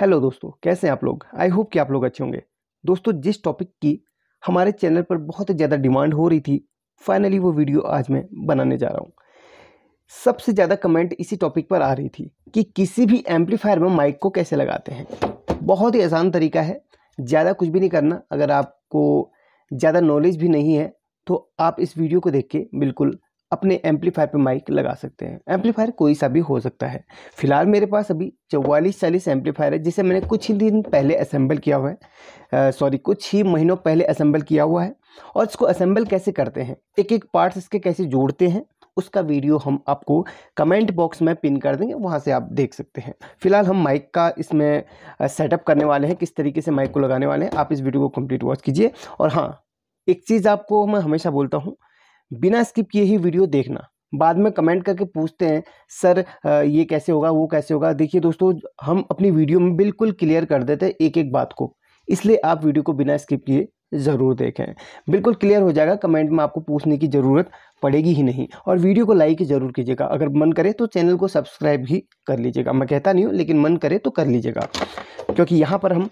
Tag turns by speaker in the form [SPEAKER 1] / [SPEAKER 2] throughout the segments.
[SPEAKER 1] hello दोस्तों कैसे हैं आप लोग आई होप कि आप लोग अच्छे होंगे दोस्तों जिस टॉपिक की हमारे चैनल पर बहुत ज़्यादा डिमांड हो रही थी फाइनली वो वीडियो आज मैं बनाने जा रहा हूँ सबसे ज़्यादा कमेंट इसी टॉपिक पर आ रही थी कि किसी भी एम्पलीफायर में माइक को कैसे लगाते हैं बहुत ही आसान तरीका है ज़्यादा कुछ भी नहीं करना अगर आपको ज़्यादा नॉलेज भी नहीं है तो आप इस वीडियो को देख के बिल्कुल अपने एम्पलीफायर पे माइक लगा सकते हैं एम्पलीफायर कोई सा भी हो सकता है फिलहाल मेरे पास अभी चौवालीस चालीस एम्पलीफायर है जिसे मैंने कुछ ही दिन पहले असेंबल किया हुआ है सॉरी कुछ ही महीनों पहले असेंबल किया हुआ है और इसको असेंबल कैसे करते हैं एक एक पार्ट्स इसके कैसे जोड़ते हैं उसका वीडियो हम आपको कमेंट बॉक्स में पिन कर देंगे वहाँ से आप देख सकते हैं फिलहाल हम माइक का इसमें सेटअप करने वाले हैं किस तरीके से माइक को लगाने वाले हैं आप इस वीडियो को कंप्लीट वॉच कीजिए और हाँ एक चीज़ आपको मैं हमेशा बोलता हूँ बिना स्किप किए ही वीडियो देखना बाद में कमेंट करके पूछते हैं सर ये कैसे होगा वो कैसे होगा देखिए दोस्तों हम अपनी वीडियो में बिल्कुल क्लियर कर देते हैं एक एक बात को इसलिए आप वीडियो को बिना स्किप किए ज़रूर देखें बिल्कुल क्लियर हो जाएगा कमेंट में आपको पूछने की ज़रूरत पड़ेगी ही नहीं और वीडियो को लाइक ज़रूर कीजिएगा अगर मन करे तो चैनल को सब्सक्राइब भी कर लीजिएगा मैं कहता नहीं हूँ लेकिन मन करे तो कर लीजिएगा क्योंकि यहाँ पर हम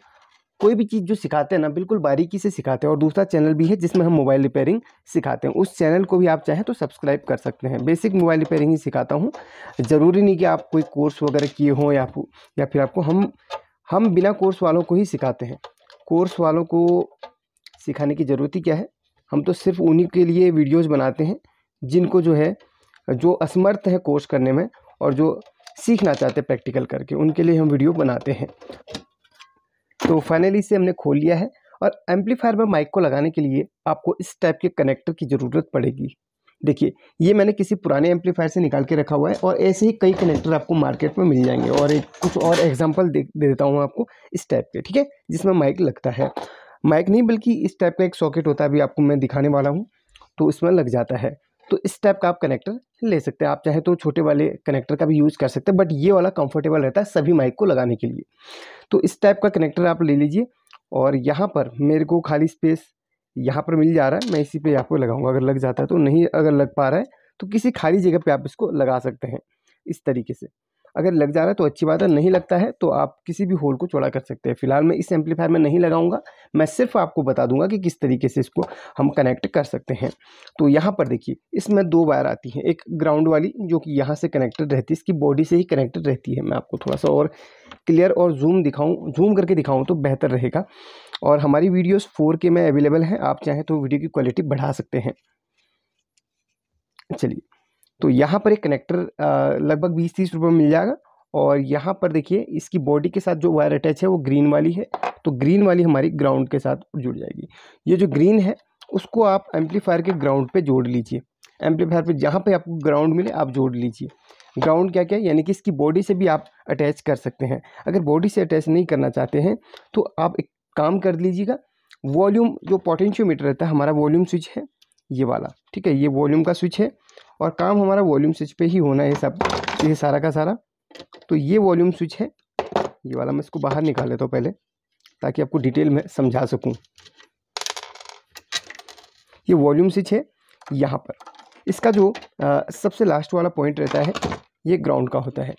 [SPEAKER 1] कोई भी चीज़ जो सिखाते हैं ना बिल्कुल बारीकी से सिखाते हैं और दूसरा चैनल भी है जिसमें हम मोबाइल रिपेयरिंग सिखाते हैं उस चैनल को भी आप चाहें तो सब्सक्राइब कर सकते हैं बेसिक मोबाइल रिपेयरिंग ही सिखाता हूँ ज़रूरी नहीं कि आप कोई कोर्स वगैरह किए हों या या फिर आपको हम हम बिना कोर्स वालों को ही सिखाते हैं कोर्स वालों को सिखाने की ज़रूरत ही क्या है हम तो सिर्फ उन्हीं के लिए वीडियोज़ बनाते हैं जिनको जो है जो असमर्थ है कोर्स करने में और जो सीखना चाहते हैं प्रैक्टिकल करके उनके लिए हम वीडियो बनाते हैं तो फाइनली इसे हमने खोल लिया है और एम्पलीफायर में माइक को लगाने के लिए आपको इस टाइप के कनेक्टर की ज़रूरत पड़ेगी देखिए ये मैंने किसी पुराने एम्पलीफायर से निकाल के रखा हुआ है और ऐसे ही कई कनेक्टर आपको मार्केट में मिल जाएंगे और एक कुछ और एग्जांपल दे, दे देता हूँ आपको इस टाइप के ठीक है जिसमें माइक लगता है माइक नहीं बल्कि इस टाइप का एक सॉकेट होता है अभी आपको मैं दिखाने वाला हूँ तो इसमें लग जाता है तो इस टाइप का आप कनेक्टर ले सकते हैं आप चाहे तो छोटे वाले कनेक्टर का भी यूज़ कर सकते हैं बट ये वाला कंफर्टेबल रहता है सभी माइक को लगाने के लिए तो इस टाइप का कनेक्टर आप ले लीजिए और यहाँ पर मेरे को खाली स्पेस यहाँ पर मिल जा रहा है मैं इसी पे आपको लगाऊंगा अगर लग जाता है तो नहीं अगर लग पा रहा है तो किसी खाली जगह पे आप इसको लगा सकते हैं इस तरीके से अगर लग जा रहा है तो अच्छी बात है नहीं लगता है तो आप किसी भी होल को चौड़ा कर सकते हैं फिलहाल मैं इस एम्पलीफायर में नहीं लगाऊंगा मैं सिर्फ आपको बता दूंगा कि किस तरीके से इसको हम कनेक्ट कर सकते हैं तो यहाँ पर देखिए इसमें दो वायर आती हैं एक ग्राउंड वाली जो कि यहाँ से कनेक्टेड रहती है इसकी बॉडी से ही कनेक्टेड रहती है मैं आपको थोड़ा सा और क्लियर और जूम दिखाऊँ जूम करके दिखाऊँ तो बेहतर रहेगा और हमारी वीडियोज़ फोर में अवेलेबल हैं आप चाहें तो वीडियो की क्वालिटी बढ़ा सकते हैं चलिए तो यहाँ पर एक कनेक्टर लगभग बीस तीस रुपये मिल जाएगा और यहाँ पर देखिए इसकी बॉडी के साथ जो वायर अटैच है वो ग्रीन वाली है तो ग्रीन वाली हमारी ग्राउंड के साथ जुड़ जाएगी ये जो ग्रीन है उसको आप एम्पलीफायर के ग्राउंड पे जोड़ लीजिए एम्पलीफायर पे जहाँ पे आपको ग्राउंड मिले आप जोड़ लीजिए ग्राउंड क्या क्या यानी कि इसकी बॉडी से भी आप अटैच कर सकते हैं अगर बॉडी से अटैच नहीं करना चाहते हैं तो आप एक काम कर लीजिएगा वॉल्यूम जो पोटेंशियोमीटर रहता है हमारा वॉल्यूम स्विच है ये वाला ठीक है ये वॉल्यूम का स्विच है और काम हमारा वॉल्यूम स्विच पे ही होना है सब ये सारा का सारा तो ये वॉल्यूम स्विच है ये वाला मैं इसको बाहर निकाल लेता हूँ पहले ताकि आपको डिटेल में समझा सकूँ ये वॉल्यूम स्विच है यहाँ पर इसका जो आ, सबसे लास्ट वाला पॉइंट रहता है ये ग्राउंड का होता है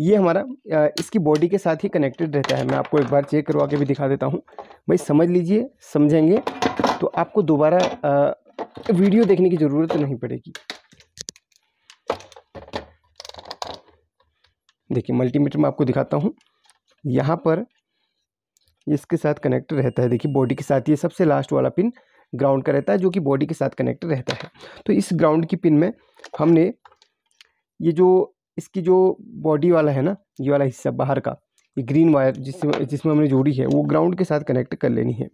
[SPEAKER 1] ये हमारा आ, इसकी बॉडी के साथ ही कनेक्टेड रहता है मैं आपको एक बार चेक करवा के भी दिखा देता हूँ भाई समझ लीजिए समझेंगे तो आपको दोबारा वीडियो देखने की ज़रूरत नहीं पड़ेगी देखिए मल्टीमीटर में आपको दिखाता हूँ यहाँ पर इसके साथ कनेक्ट रहता है देखिए बॉडी के साथ ये सबसे लास्ट वाला पिन ग्राउंड का रहता है जो कि बॉडी के साथ कनेक्ट रहता है तो इस ग्राउंड की पिन में हमने ये जो इसकी जो बॉडी वाला है ना ये वाला हिस्सा बाहर का ये ग्रीन वायर जिसमें जिसमें हमने जोड़ी है वो ग्राउंड के साथ कनेक्ट कर लेनी है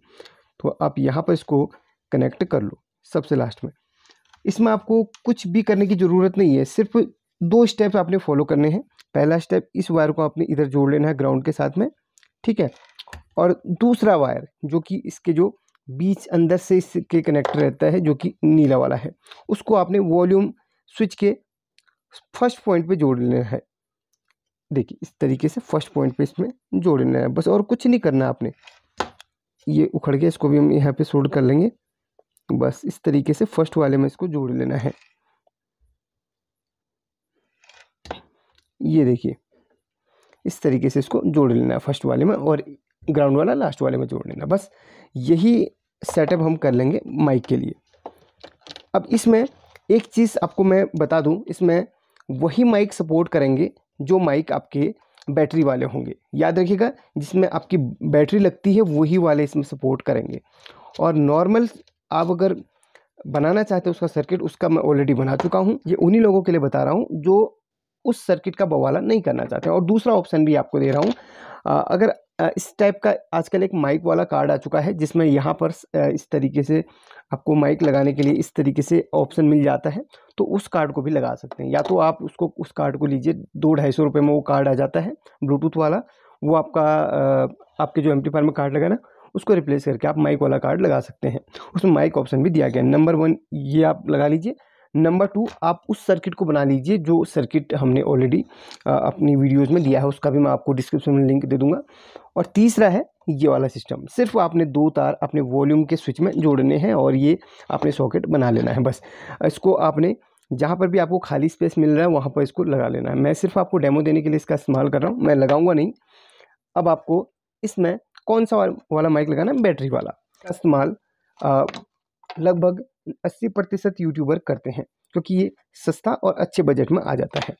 [SPEAKER 1] तो आप यहाँ पर इसको कनेक्ट कर लो सबसे लास्ट में इसमें आपको कुछ भी करने की ज़रूरत नहीं है सिर्फ दो स्टेप्स आपने फॉलो करने हैं पहला स्टेप इस वायर को आपने इधर जोड़ लेना है ग्राउंड के साथ में ठीक है और दूसरा वायर जो कि इसके जो बीच अंदर से इसके कनेक्टर रहता है जो कि नीला वाला है उसको आपने वॉल्यूम स्विच के फर्स्ट पॉइंट पे जोड़ लेना है देखिए इस तरीके से फर्स्ट पॉइंट पे इसमें जोड़ लेना है बस और कुछ नहीं करना आपने ये उखड़ गया इसको भी हम यहाँ पे सोल्ड कर लेंगे बस इस तरीके से फर्स्ट वाले में इसको जोड़ लेना है ये देखिए इस तरीके से इसको जोड़ लेना है फर्स्ट वाले में और ग्राउंड वाला लास्ट वाले में जोड़ लेना बस यही सेटअप हम कर लेंगे माइक के लिए अब इसमें एक चीज़ आपको मैं बता दूं इसमें वही माइक सपोर्ट करेंगे जो माइक आपके बैटरी वाले होंगे याद रखिएगा जिसमें आपकी बैटरी लगती है वही वाले इसमें सपोर्ट करेंगे और नॉर्मल आप अगर बनाना चाहते हो उसका सर्किट उसका मैं ऑलरेडी बना चुका हूँ ये उन्हीं लोगों के लिए बता रहा हूँ जो उस सर्किट का बवाला नहीं करना चाहते और दूसरा ऑप्शन भी आपको दे रहा हूँ अगर इस टाइप का आजकल एक माइक वाला कार्ड आ चुका है जिसमें यहाँ पर इस तरीके से आपको माइक लगाने के लिए इस तरीके से ऑप्शन मिल जाता है तो उस कार्ड को भी लगा सकते हैं या तो आप उसको उस कार्ड को लीजिए दो ढाई सौ रुपये में वो कार्ड आ जाता है ब्लूटूथ वाला वो आपका आपके जो एम्पलीफायर में कार्ड लगाना उसको रिप्लेस करके आप माइक वाला कार्ड लगा सकते हैं उसमें माइक ऑप्शन भी दिया गया नंबर वन ये आप लगा लीजिए नंबर टू आप उस सर्किट को बना लीजिए जो सर्किट हमने ऑलरेडी अपनी वीडियोज़ में दिया है उसका भी मैं आपको डिस्क्रिप्शन में लिंक दे दूंगा और तीसरा है ये वाला सिस्टम सिर्फ आपने दो तार अपने वॉल्यूम के स्विच में जोड़ने हैं और ये आपने सॉकेट बना लेना है बस इसको आपने जहाँ पर भी आपको खाली स्पेस मिल रहा है वहाँ पर इसको लगा लेना है मैं सिर्फ आपको डेमो देने के लिए इसका इस्तेमाल कर रहा हूँ मैं लगाऊंगा नहीं अब आपको इसमें कौन सा वाला माइक लगाना है बैटरी वाला इस्तेमाल लगभग 80 प्रतिशत यूट्यूबर करते हैं क्योंकि ये सस्ता और अच्छे बजट में आ जाता है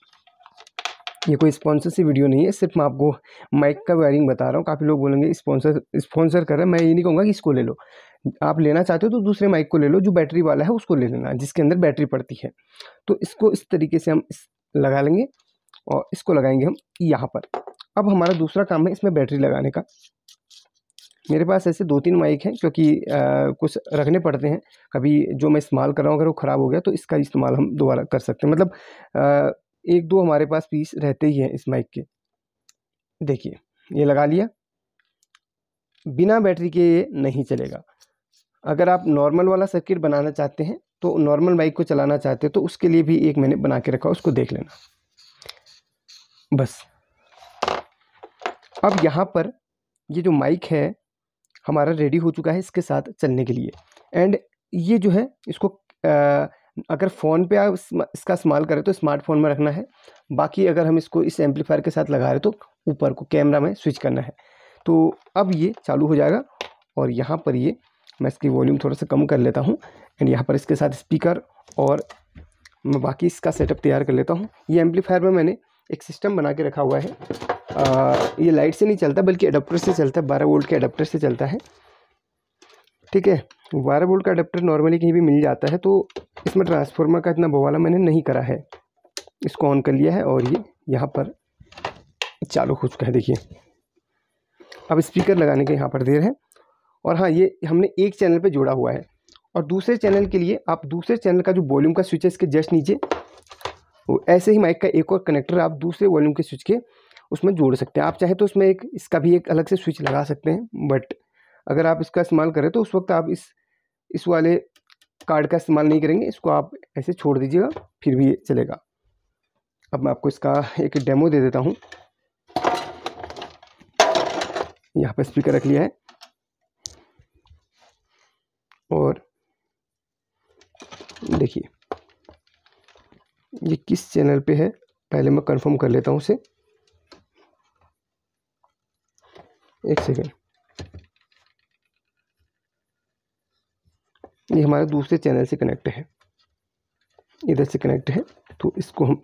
[SPEAKER 1] ये कोई से वीडियो नहीं है सिर्फ मैं आपको माइक का वायरिंग बता रहा हूँ काफ़ी लोग बोलेंगे स्पॉन्सर स्पॉन्सर कर रहे हैं मैं ये नहीं कहूँगा कि इसको ले लो आप लेना चाहते हो तो दूसरे माइक को ले लो जो बैटरी वाला है उसको ले लेना जिसके अंदर बैटरी पड़ती है तो इसको इस तरीके से हम लगा लेंगे और इसको लगाएंगे हम यहाँ पर अब हमारा दूसरा काम है इसमें बैटरी लगाने का मेरे पास ऐसे दो तीन माइक हैं क्योंकि आ, कुछ रखने पड़ते हैं कभी जो मैं इस्तेमाल कर रहा हूँ अगर वो ख़राब हो गया तो इसका इस्तेमाल हम दोबारा कर सकते हैं मतलब आ, एक दो हमारे पास पीस रहते ही हैं इस माइक के देखिए ये लगा लिया बिना बैटरी के ये नहीं चलेगा अगर आप नॉर्मल वाला सर्किट बनाना चाहते हैं तो नॉर्मल माइक को चलाना चाहते हैं तो उसके लिए भी एक मैंने बना के रखा उसको देख लेना बस अब यहाँ पर ये जो माइक है हमारा रेडी हो चुका है इसके साथ चलने के लिए एंड ये जो है इसको आ, अगर फ़ोन पे आप इसका इस्तेमाल करें तो स्मार्टफोन में रखना है बाकी अगर हम इसको इस एम्पलीफायर के साथ लगा रहे तो ऊपर को कैमरा में स्विच करना है तो अब ये चालू हो जाएगा और यहाँ पर ये मैं इसकी वॉल्यूम थोड़ा सा कम कर लेता हूँ एंड यहाँ पर इसके साथ स्पीकर और मैं बाकी इसका सेटअप तैयार कर लेता हूँ ये एम्पलीफायर में मैंने एक सिस्टम बना के रखा हुआ है आ, ये लाइट से नहीं चलता बल्कि अडोप्टर से चलता है बारह वोल्ट के अडाप्टर से चलता है ठीक है बारह वोल्ट का अडाप्टर नॉर्मली कहीं भी मिल जाता है तो इसमें ट्रांसफार्मर का इतना बवाला मैंने नहीं करा है इसको ऑन कर लिया है और ये यहाँ पर चालू हो चुका है देखिए अब स्पीकर लगाने के यहाँ पर देर है और हाँ ये हमने एक चैनल पे जोड़ा हुआ है और दूसरे चैनल के लिए आप दूसरे चैनल का जो वॉल्यूम का स्विच है इसके जस्ट नीचे तो ऐसे ही माइक का एक और कनेक्टर आप दूसरे वॉल्यूम के स्विच के उसमें जोड़ सकते हैं आप चाहे तो उसमें एक इसका भी एक अलग से स्विच लगा सकते हैं बट अगर आप इसका इस्तेमाल करें तो उस वक्त आप इस इस वाले कार्ड का इस्तेमाल नहीं करेंगे इसको आप ऐसे छोड़ दीजिएगा फिर भी ये चलेगा अब मैं आपको इसका एक डेमो दे देता हूँ यहाँ पर स्पीकर रख लिया है और देखिए ये किस चैनल पे है पहले मैं कंफर्म कर लेता हूँ उसे एक सेकेंड ये हमारे दूसरे चैनल से कनेक्ट है इधर से कनेक्ट है तो इसको हम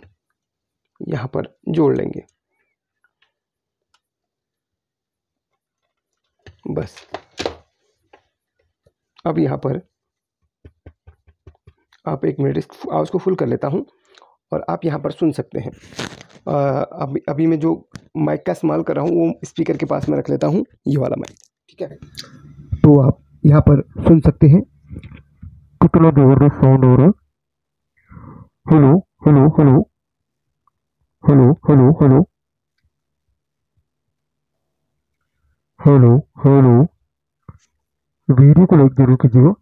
[SPEAKER 1] यहाँ पर जोड़ लेंगे बस अब यहाँ पर आप एक मिनट इसको उसको फुल कर लेता हूँ और आप यहाँ पर सुन सकते हैं अभी अभी मैं जो माइक का इस्तेमाल कर रहा हूँ वो स्पीकर के पास में रख लेता हूँ ये वाला माइक ठीक है तो आप यहाँ पर सुन सकते हैं कितना जोर साउंड हो रहा hello hello hello hello hello hello hello hello video को लाइक जरूर कीजिएगा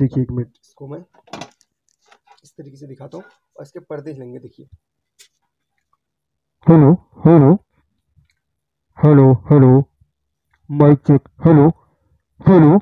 [SPEAKER 1] देखिए एक मिनट इसको मैं तरीके से दिखाता हूँ और इसके पर्दे हिलेंगे देखिए hello hello hello hello mic check hello hello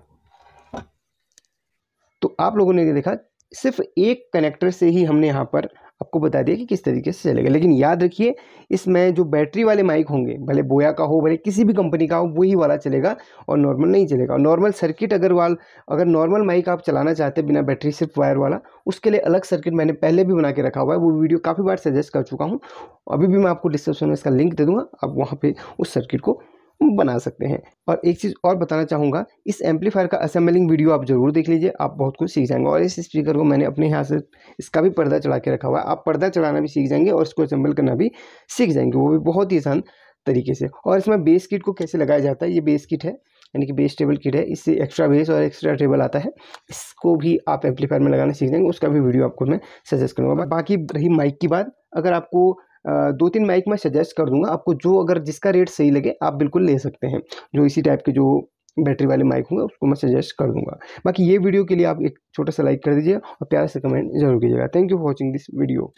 [SPEAKER 1] तो आप लोगों ने देखा सिर्फ एक कनेक्टर से ही हमने यहाँ पर आपको बता दिया कि किस तरीके से चलेगा लेकिन याद रखिए इसमें जो बैटरी वाले माइक होंगे भले बोया का हो भले किसी भी कंपनी का हो वही वाला चलेगा और नॉर्मल नहीं चलेगा और नॉर्मल सर्किट अगर वाल अगर नॉर्मल माइक आप चलाना चाहते हैं बिना बैटरी सिर्फ वायर वाला उसके लिए अलग सर्किट मैंने पहले भी बना के रखा हुआ है वो वीडियो काफ़ी बार सजेस्ट कर चुका हूँ अभी भी मैं आपको डिस्क्रिप्शन में इसका लिंक दे दूँगा आप वहाँ पर उस सर्किट को बना सकते हैं और एक चीज़ और बताना चाहूँगा इस एम्पलीफायर का असेंबलिंग वीडियो आप जरूर देख लीजिए आप बहुत कुछ सीख जाएंगे और इस स्पीकर को मैंने अपने यहाँ से इसका भी पर्दा चढ़ा के रखा हुआ है आप पर्दा चढ़ाना भी सीख जाएंगे और इसको असेंबल करना भी सीख जाएंगे वो भी बहुत ही आसान तरीके से और इसमें बेस किट को कैसे लगाया जाता है ये बेस किट है यानी कि बेस टेबल किट है इससे एक्स्ट्रा बेस और एक्स्ट्रा टेबल आता है इसको भी आप एम्पलीफायर में लगाना सीख जाएंगे उसका भी वीडियो आपको मैं सजेस्ट करूँगा बाकी रही माइक की बात अगर आपको दो तीन माइक मैं सजेस्ट कर दूंगा आपको जो अगर जिसका रेट सही लगे आप बिल्कुल ले सकते हैं जो इसी टाइप के जो बैटरी वाले माइक होंगे उसको मैं सजेस्ट कर दूंगा बाकी ये वीडियो के लिए आप एक छोटा सा लाइक कर दीजिए और प्यार से कमेंट जरूर कीजिएगा thank you for watching this video